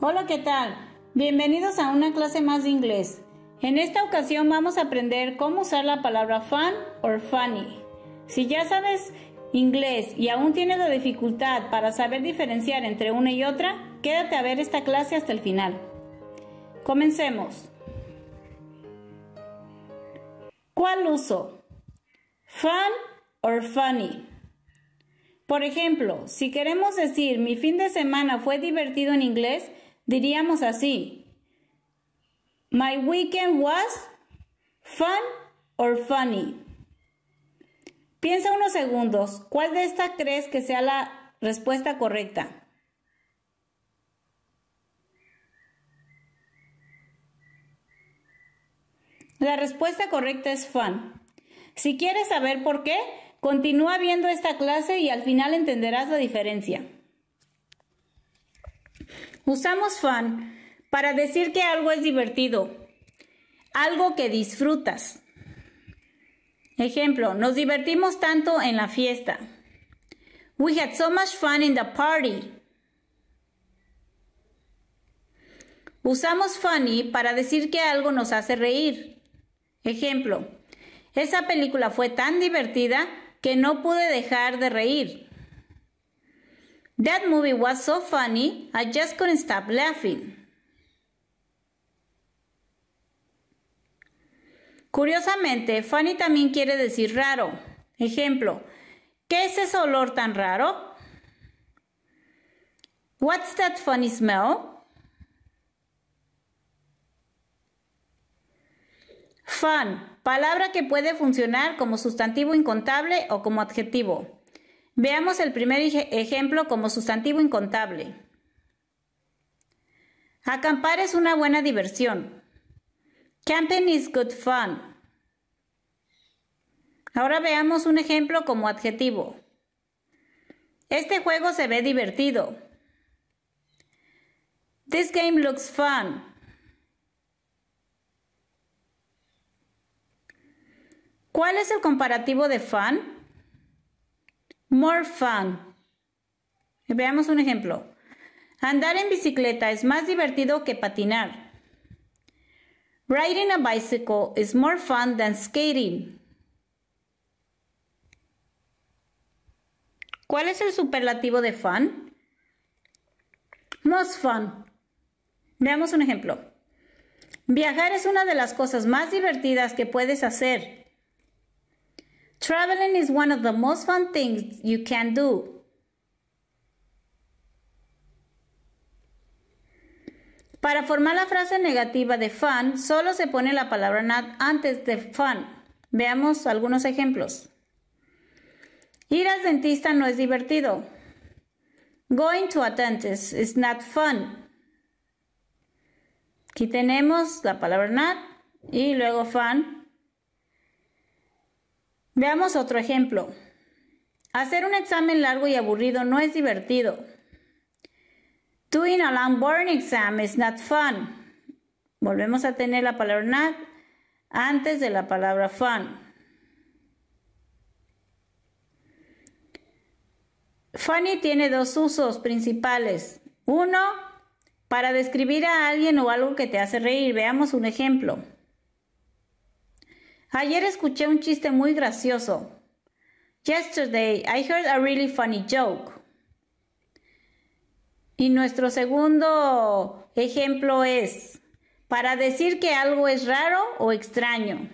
Hola, ¿qué tal? Bienvenidos a una clase más de inglés. En esta ocasión vamos a aprender cómo usar la palabra fun o funny. Si ya sabes inglés y aún tienes la dificultad para saber diferenciar entre una y otra, quédate a ver esta clase hasta el final. Comencemos. ¿Cuál uso? Fun o funny. Por ejemplo, si queremos decir mi fin de semana fue divertido en inglés, Diríamos así. My weekend was fun or funny. Piensa unos segundos. ¿Cuál de estas crees que sea la respuesta correcta? La respuesta correcta es fun. Si quieres saber por qué, continúa viendo esta clase y al final entenderás la diferencia. Usamos fun para decir que algo es divertido, algo que disfrutas. Ejemplo, nos divertimos tanto en la fiesta. We had so much fun in the party. Usamos funny para decir que algo nos hace reír. Ejemplo, esa película fue tan divertida que no pude dejar de reír. That movie was so funny, I just couldn't stop laughing. Curiosamente, funny también quiere decir raro. Ejemplo, ¿qué es ese olor tan raro? What's that funny smell? Fun, palabra que puede funcionar como sustantivo incontable o como adjetivo. Veamos el primer ejemplo como sustantivo incontable. Acampar es una buena diversión. Camping is good fun. Ahora veamos un ejemplo como adjetivo. Este juego se ve divertido. This game looks fun. ¿Cuál es el comparativo de fun? More fun. Veamos un ejemplo. Andar en bicicleta es más divertido que patinar. Riding a bicycle is more fun than skating. ¿Cuál es el superlativo de fun? Most fun. Veamos un ejemplo. Viajar es una de las cosas más divertidas que puedes hacer. Traveling is one of the most fun things you can do. Para formar la frase negativa de fun, solo se pone la palabra not antes de fun. Veamos algunos ejemplos. Ir al dentista no es divertido. Going to a dentist is not fun. Aquí tenemos la palabra not y luego fun Veamos otro ejemplo. Hacer un examen largo y aburrido no es divertido. Doing a long boring exam is not fun. Volvemos a tener la palabra not antes de la palabra fun. Funny tiene dos usos principales. Uno, para describir a alguien o algo que te hace reír. Veamos un ejemplo. Ayer escuché un chiste muy gracioso. Yesterday I heard a really funny joke. Y nuestro segundo ejemplo es para decir que algo es raro o extraño.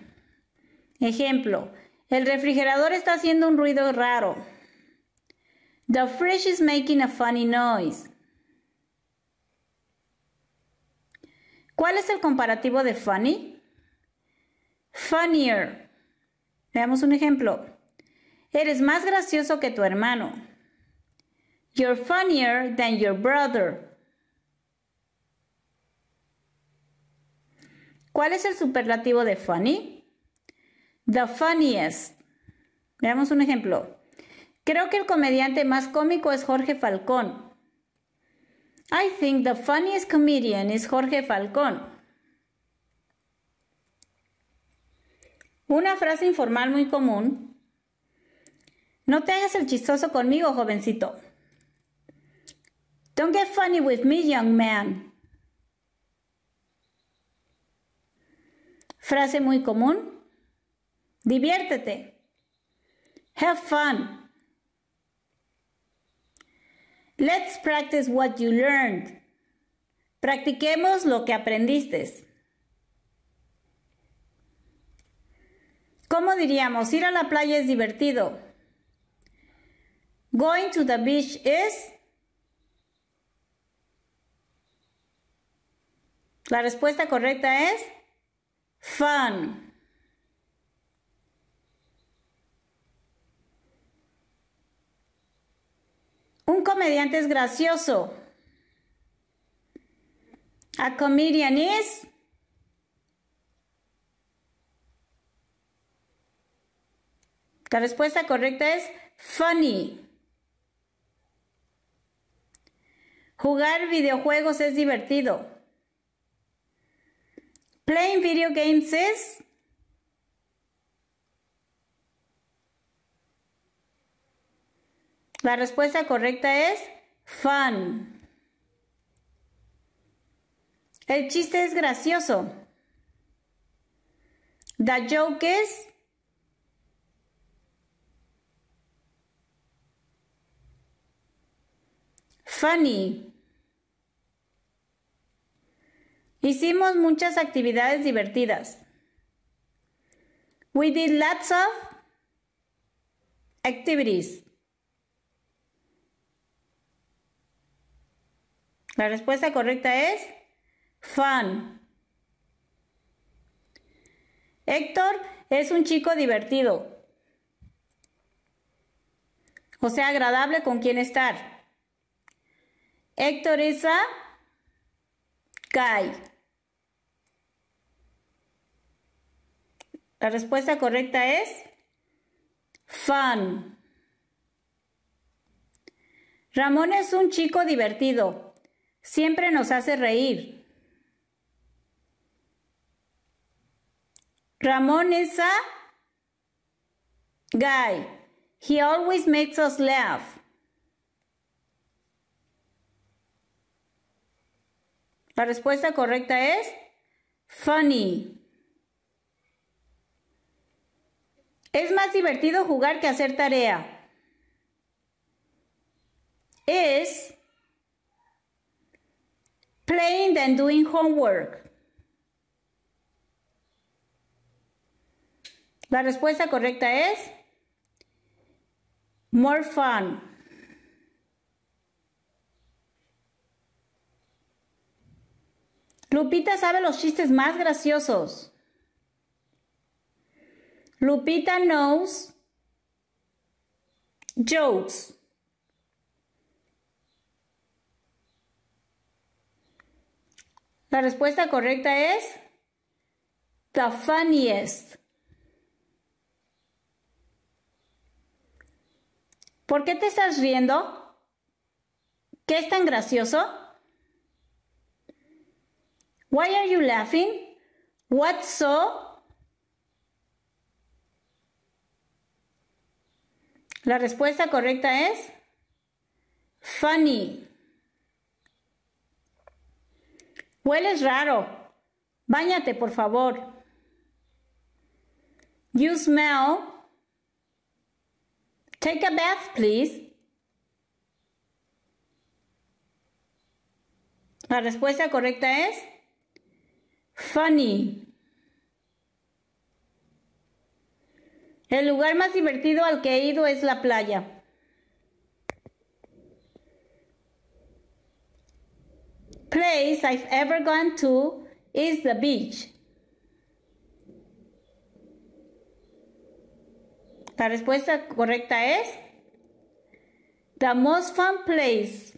Ejemplo, el refrigerador está haciendo un ruido raro. The fridge is making a funny noise. ¿Cuál es el comparativo de funny? Funnier. Veamos un ejemplo. Eres más gracioso que tu hermano. You're funnier than your brother. ¿Cuál es el superlativo de funny? The funniest. Veamos un ejemplo. Creo que el comediante más cómico es Jorge Falcón. I think the funniest comedian is Jorge Falcón. Una frase informal muy común. No te hagas el chistoso conmigo, jovencito. Don't get funny with me, young man. Frase muy común. Diviértete. Have fun. Let's practice what you learned. Practiquemos lo que aprendiste. ¿Cómo diríamos? Ir a la playa es divertido. Going to the beach is... La respuesta correcta es fun. Un comediante es gracioso. A comedian is La respuesta correcta es funny. Jugar videojuegos es divertido. Playing video games es La respuesta correcta es fun. El chiste es gracioso. The joke is? Fanny. Hicimos muchas actividades divertidas. We did lots of activities. La respuesta correcta es fun. Héctor es un chico divertido. O sea, agradable con quien estar. Héctor a... Guy. La respuesta correcta es fan. Ramón es un chico divertido. Siempre nos hace reír. Ramón es a guy. He always makes us laugh. La respuesta correcta es funny. Es más divertido jugar que hacer tarea. Es playing than doing homework. La respuesta correcta es more fun. Lupita sabe los chistes más graciosos. Lupita knows jokes. La respuesta correcta es the funniest. ¿Por qué te estás riendo? ¿Qué es tan gracioso? Why are you laughing? What's so? La respuesta correcta es funny. Hueles raro. Báñate, por favor. You smell. Take a bath, please. La respuesta correcta es Funny. El lugar más divertido al que he ido es la playa. Place I've ever gone to is the beach. La respuesta correcta es The most fun place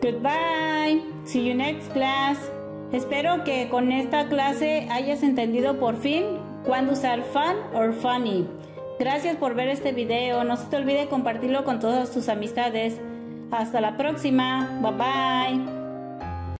Goodbye. See you next class. Espero que con esta clase hayas entendido por fin cuándo usar fun or funny. Gracias por ver este video. No se te olvide compartirlo con todas tus amistades. Hasta la próxima. Bye bye.